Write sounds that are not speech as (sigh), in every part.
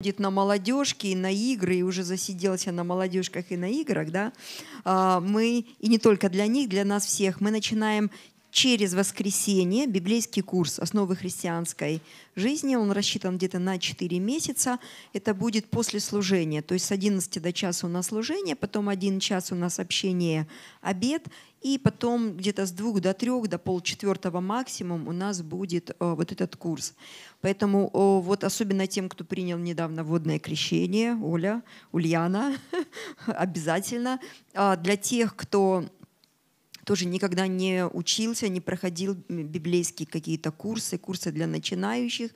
ходит на молодежки и на игры, и уже засиделся на молодежках и на играх, да, а, мы, и не только для них, для нас всех, мы начинаем через воскресенье библейский курс «Основы христианской жизни». Он рассчитан где-то на 4 месяца. Это будет после служения, то есть с 11 до часа у нас служение, потом 1 час у нас общение, обед, и потом где-то с 2 до 3, до полчетвертого максимум у нас будет э, вот этот курс. Поэтому вот особенно тем, кто принял недавно водное крещение, Оля, Ульяна, (laughs) обязательно. А для тех, кто тоже никогда не учился, не проходил библейские какие-то курсы, курсы для начинающих,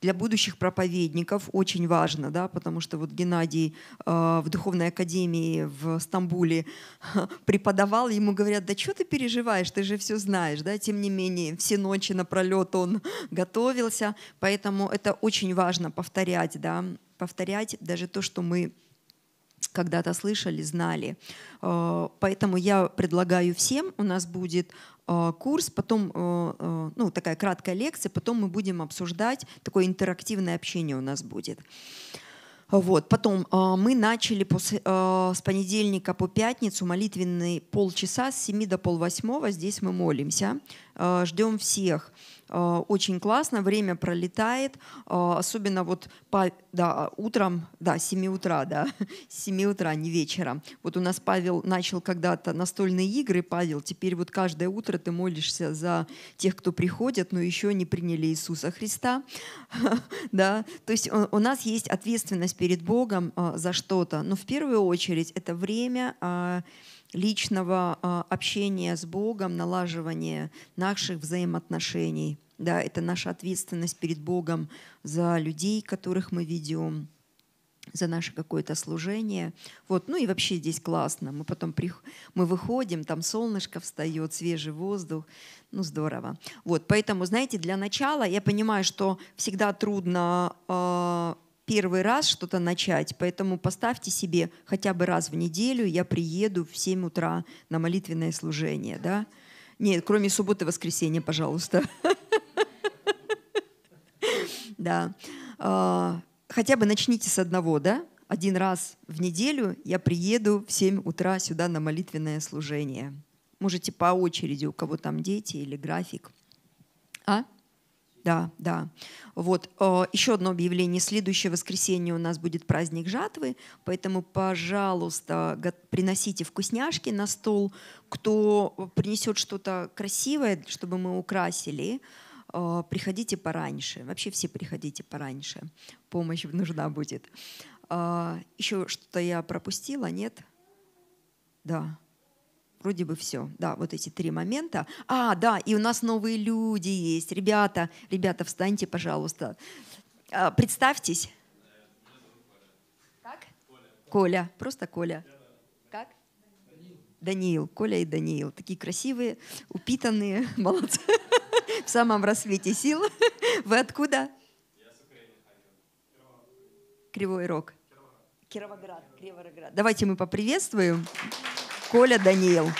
для будущих проповедников. Очень важно, да, потому что вот Геннадий э, в Духовной Академии в Стамбуле (laughs) преподавал, ему говорят, да что ты переживаешь, ты же все знаешь, да, тем не менее, все ночи напролет он (laughs) готовился, поэтому это очень важно повторять, да, повторять даже то, что мы когда-то слышали, знали. Э, поэтому я предлагаю всем, у нас будет э, курс, потом э, ну, такая краткая лекция, потом мы будем обсуждать, такое интерактивное общение у нас будет. Вот. Потом мы начали с понедельника по пятницу молитвенный полчаса с 7 до полвосьмого. Здесь мы молимся. Ждем всех. Э, очень классно, время пролетает, э, особенно вот по, да, утром, да, 7 утра, да, 7 (laughs) утра, не вечером. Вот у нас Павел начал когда-то настольные игры, Павел, теперь вот каждое утро ты молишься за тех, кто приходит, но еще не приняли Иисуса Христа, (laughs) да, то есть у нас есть ответственность перед Богом э, за что-то, но в первую очередь это время, личного а, общения с Богом, налаживания наших взаимоотношений. Да, это наша ответственность перед Богом за людей, которых мы ведем, за наше какое-то служение. Вот. Ну и вообще здесь классно. Мы потом прих... мы выходим, там солнышко встает, свежий воздух. Ну, здорово. Вот. Поэтому, знаете, для начала я понимаю, что всегда трудно э, первый раз что-то начать, поэтому поставьте себе хотя бы раз в неделю, я приеду в 7 утра на молитвенное служение, да? Нет, кроме субботы и воскресенья, пожалуйста. (laughs) Да. А, хотя бы начните с одного, да? Один раз в неделю я приеду в 7 утра сюда на молитвенное служение. Можете по очереди, у кого там дети или график. А? да, да. Вот э, еще одно объявление. Следующее воскресенье у нас будет праздник жатвы, поэтому, пожалуйста, приносите вкусняшки на стол. Кто принесет что-то красивое, чтобы мы украсили, э, приходите пораньше. Вообще все приходите пораньше. Помощь нужна будет. А, еще что-то я пропустила, нет? Да вроде бы все. Да, вот эти три момента. А, да, и у нас новые люди есть. Ребята, ребята, встаньте, пожалуйста. А, представьтесь. Как? Коля. Просто Коля. Как? Даниил. Коля и Даниил. Такие красивые, упитанные, (laughs) молодцы. (laughs) В самом рассвете сил. (laughs) Вы откуда? Кривой Рог. Кировоград. Кировоград. Давайте мы поприветствуем. Коля Даниил.